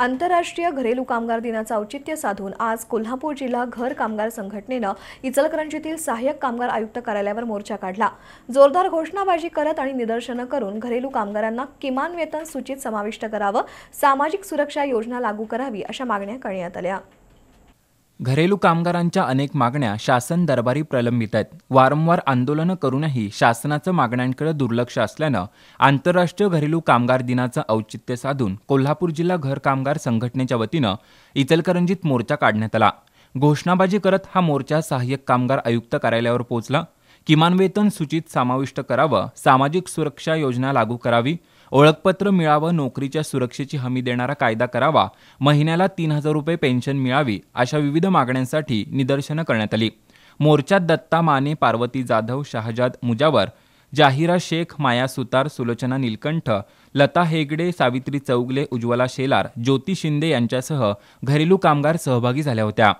आंतरराष्ट्रीय घरेलू कामगार दिनाचं औचित्य साधून आज कोल्हापूर जिल्हा घर कामगार संघटनेनं इचलकरंजीतील सहाय्यक कामगार आयुक्त कार्यालयावर मोर्चा काढला जोरदार घोषणाबाजी करत आणि निदर्शनं करून घरेलू कामगारांना किमान वेतन सूचीत समाविष्ट करावं सामाजिक सुरक्षा योजना लागू करावी अशा मागण्या करण्यात आल्या घरेलू कामगारांच्या अनेक मागण्या शासन दरबारी प्रलंबित आहेत वारंवार आंदोलनं करूनही शासनाचं मागण्यांकडे दुर्लक्ष असल्यानं आंतरराष्ट्रीय घरेलू कामगार दिनाचं औचित्य साधून कोल्हापूर जिल्हा घर कामगार संघटनेच्या वतीनं इचलकरंजीत मोर्चा काढण्यात आला घोषणाबाजी करत हा मोर्चा सहाय्यक कामगार आयुक्त कार्यालयावर पोहोचला किमान वेतन सूचित समाविष्ट करावं सामाजिक सुरक्षा योजना लागू करावी ओळखपत्र मिळावं नोकरीच्या सुरक्षेची हमी देणारा कायदा करावा महिन्याला तीन हजार रुपये पेन्शन मिळावी अशा विविध मागण्यांसाठी निदर्शनं करण्यात आली मोर्चात दत्ता माने पार्वती जाधव शाहजाद मुजावर जाहिरा शेख माया सुतार सुलोचना निलकंठ लता हेगडे सावित्री चौगले उज्ज्वला शेलार ज्योती शिंदे यांच्यासह घरेलू कामगार सहभागी झाल्या होत्या